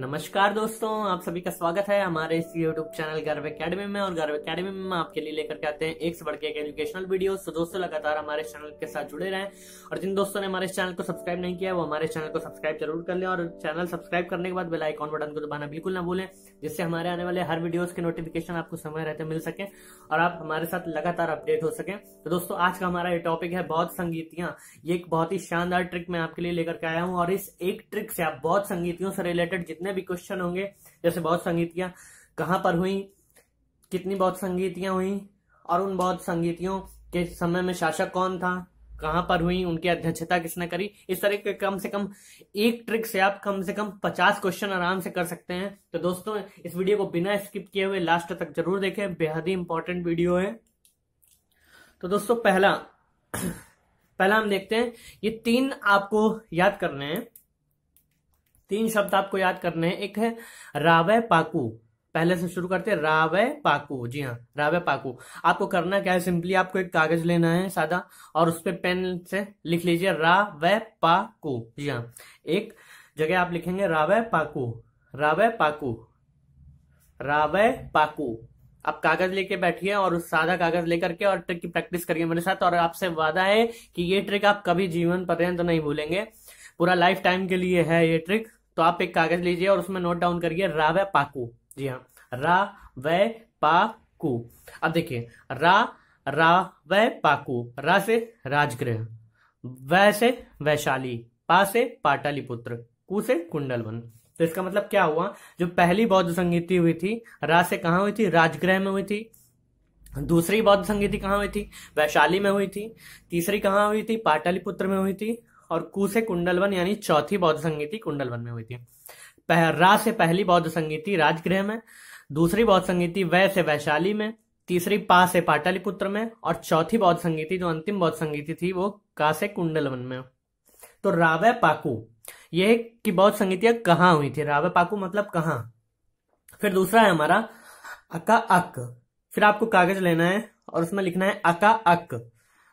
नमस्कार दोस्तों आप सभी का स्वागत है हमारे इस यूट्यूब चैनल गर्व अकेडमी में और गर्व अकेडमी में आपके लिए लेकर के आते हैं एक से बढ़कर एक एजुकेशनल वीडियो तो दोस्तों लगातार हमारे चैनल के साथ जुड़े रहें और जिन दोस्तों ने हमारे चैनल को सब्सक्राइब नहीं किया वो हमारे चैनल को सब्सक्राइब जरूर कर लें और चैनल सब्सक्राइब करने के बाद बेलाइकॉन बटन को दबाना बिल्कुल ना भूलें जिससे हमारे आने वाले हर वीडियोज के नोटिफिकेशन आपको समय रहते मिल सके और आप हमारे साथ लगातार अपडेट हो सके तो दोस्तों आज का हमारा ये टॉपिक है बौद्ध संगीतियां ये एक बहुत ही शानदार ट्रिक मैं आपके लिए लेकर के आया हूँ और इस एक ट्रिक से आप बौद्ध संगीतियों से रिलेटेड जितने जितने भी क्वेश्चन होंगे जैसे बौद्ध संगीतियां कहाँ पर हुई कितनी बौद्ध संगीतियां हुई और उन बौद्ध संगीतियों के समय में शासक कौन था कहाँ पर हुई उनकी अध्यक्षता किसने करी इस तरह के कम से कम एक ट्रिक से आप कम से कम पचास क्वेश्चन आराम से कर सकते हैं तो दोस्तों इस वीडियो को बिना स्किप किए हुए लास्ट तक जरूर देखें बेहद ही इंपॉर्टेंट वीडियो है तो दोस्तों पहला पहला हम देखते हैं ये तीन आपको याद करने हैं तीन शब्द आपको याद करने हैं एक है रावय पाकू पहले से शुरू करते हैं रावय पाकू जी हाँ रावय पाकू आपको करना क्या है सिंपली आपको एक कागज लेना है सादा और उस पर पेन से लिख लीजिए रावय पाकू जी हाँ एक जगह आप लिखेंगे रावय पाकू रावय पाकू रावय पाकू आप कागज लेके बैठिए और उस सादा कागज लेकर के और ट्रिक की प्रैक्टिस करिए मेरे साथ और आपसे वादा है कि ये ट्रिक आप कभी जीवन पर्यंत तो नहीं भूलेंगे पूरा लाइफ टाइम के लिए है ये ट्रिक तो आप एक कागज लीजिए और उसमें नोट डाउन करिए रा व पाकू जी हाँ रा व पाकू अब देखिए रा रा व पाकू रा से राजगृह वै से वैशाली पा से पाटलिपुत्र कु से कुंडलवन तो इसका मतलब क्या हुआ जो पहली बौद्ध संगीति हुई थी रा से कहा हुई थी राजगृह में हुई थी दूसरी बौद्ध संगीति कहाँ हुई थी वैशाली में हुई थी तीसरी कहाँ हुई थी पाटलिपुत्र में हुई थी और कु से कुंडलवन यानी चौथी बौद्ध संगीति कुंडलवन में हुई थी रा से पहली बौद्ध संगीति राजगृह में दूसरी बौद्ध संगीति वै से वैशाली में तीसरी पा से पाटलिपुत्र में और चौथी बौद्ध संगीति जो अंतिम बौद्ध संगीति थी वो का से कुंडलवन में तो रावे पाकू यह की बौद्ध संगीतियां कहाँ हुई थी राव पाकू मतलब कहा फिर दूसरा है हमारा अका अक फिर आपको कागज लेना है और उसमें लिखना है अका अक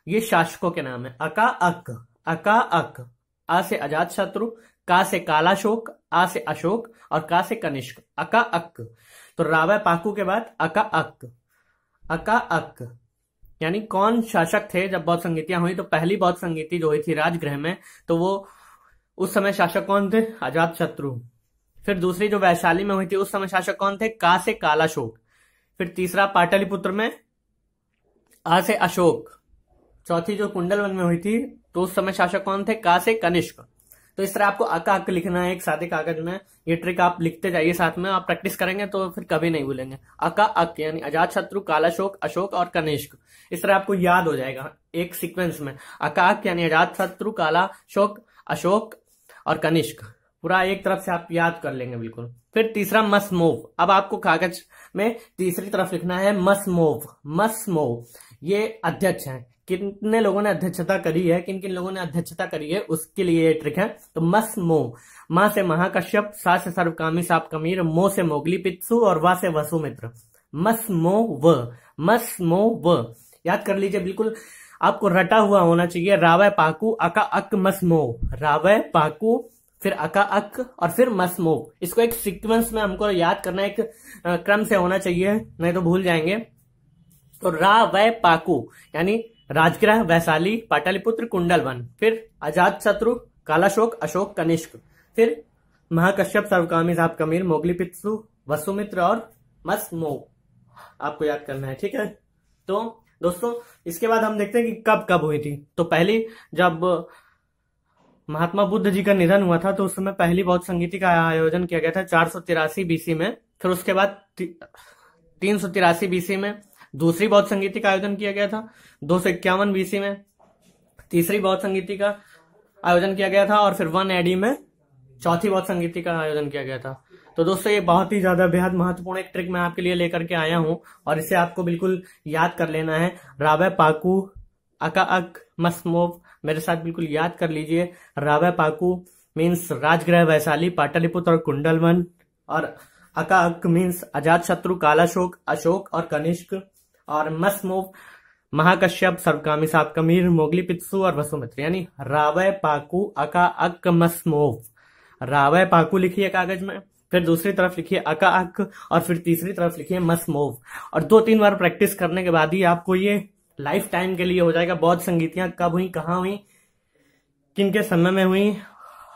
ये शासकों के नाम है अका अक अका अक आ से अजात शत्रु का से कालाशोक आ से अशोक और का से कनिष्क अका अक तो रावय पाकू के बाद अका अक अका अक यानी कौन शासक थे जब बौद्ध संगीतियां हुई तो पहली बौद्ध संगीति जो हुई थी राजगृह में तो वो उस समय शासक कौन थे अजात शत्रु फिर दूसरी जो वैशाली में हुई थी उस समय शासक कौन थे का से कालाशोक फिर तीसरा पाटलिपुत्र में आ से अशोक चौथी जो कुंडलवन में हुई थी तो उस समय शासक कौन थे का से कनिष्क तो इस तरह आपको अक अक लिखना है एक सादे कागज में ये ट्रिक आप लिखते जाइए साथ में आप प्रैक्टिस करेंगे तो फिर कभी नहीं भूलेंगे अक अक यानी अजात शत्रु काला शोक अशोक और कनिष्क इस तरह आपको याद हो जाएगा एक सीक्वेंस में अक अक यानी अजात शत्रु काला शोक अशोक और कनिष्क पूरा एक तरफ से आप याद कर लेंगे बिल्कुल फिर तीसरा मस मोव अब आपको कागज में तीसरी तरफ लिखना है मस मोव मस मोव ये अध्यक्ष हैं कितने लोगों ने अध्यक्षता करी है किन किन लोगों ने अध्यक्षता करी है उसके लिए ये ट्रिक है तो मस मो माँ से महाकश्यप सा से सर्वकामी साप कमीर मो से मोगली पित्सु और वा से वसुमित्र मस मो व मस मो व याद कर लीजिए बिल्कुल आपको रटा हुआ होना चाहिए रावय पाकू अका अक मसमो रावय पाकू फिर अका अक और फिर मसमो इसको एक सीक्वेंस में हमको याद करना एक क्रम से होना चाहिए नहीं तो भूल जाएंगे तो रा वाकू पाकू यानी राजग्रह वैशाली पाटलिपुत्र कुंडल वन फिर आजाद शत्रु कालाशोक अशोक कनिष्क फिर महाकश्यप सर्वकामी साहब कमीर मोगली पित्सु वसुमित्र और मसमो आपको याद करना है ठीक है तो दोस्तों इसके बाद हम देखते हैं कि कब कब हुई थी तो पहली जब महात्मा बुद्ध जी का निधन हुआ था तो उस समय पहली बौद्ध संगीति का आयोजन किया गया था चार बीसी में फिर उसके बाद ती, तीन बीसी में दूसरी बौद्ध संगीति का आयोजन किया गया था दो सौ इक्यावन बीसी में तीसरी बौद्ध संगीति का आयोजन किया गया था और फिर वन एडी में चौथी बौद्ध संगीति का आयोजन किया गया था तो दोस्तों ये बहुत ही ज्यादा बेहद महत्वपूर्ण एक ट्रिक मैं आपके लिए लेकर के आया हूँ और इसे आपको बिल्कुल याद कर लेना है रावे पाकू अका अक मसमोव मेरे साथ बिल्कुल याद कर लीजिए रावे पाकू मीन्स राजगृह वैशाली पाटलिपुत्र और कुंडलवन और अका अक मीन्स अजात शत्रु कालाशोक अशोक और कनिष्क और मसमोव महाकश्यप सर्वकामी कमीर मोगली पित्सु और वसुमित्र यानी रावय पाकू अका अक मसमोव रावय पाकू लिखिए कागज में फिर दूसरी तरफ लिखिए अका अक और फिर तीसरी तरफ लिखिए मसमोव और दो तीन बार प्रैक्टिस करने के बाद ही आपको ये लाइफ टाइम के लिए हो जाएगा बौद्ध संगीतियां कब हुई कहाँ हुई किन के समय में हुई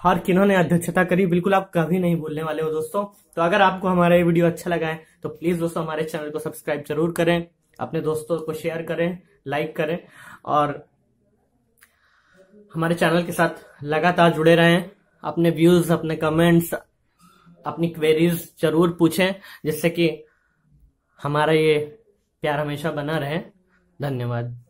और किन्होंने अध्यक्षता करी बिल्कुल आप कभी नहीं भूलने वाले हो दोस्तों तो अगर आपको हमारा ये वीडियो अच्छा लगा है तो प्लीज दोस्तों हमारे चैनल को सब्सक्राइब जरूर करें अपने दोस्तों को शेयर करें लाइक करें और हमारे चैनल के साथ लगातार जुड़े रहें अपने व्यूज अपने कमेंट्स अपनी क्वेरीज जरूर पूछें जिससे कि हमारा ये प्यार हमेशा बना रहे धन्यवाद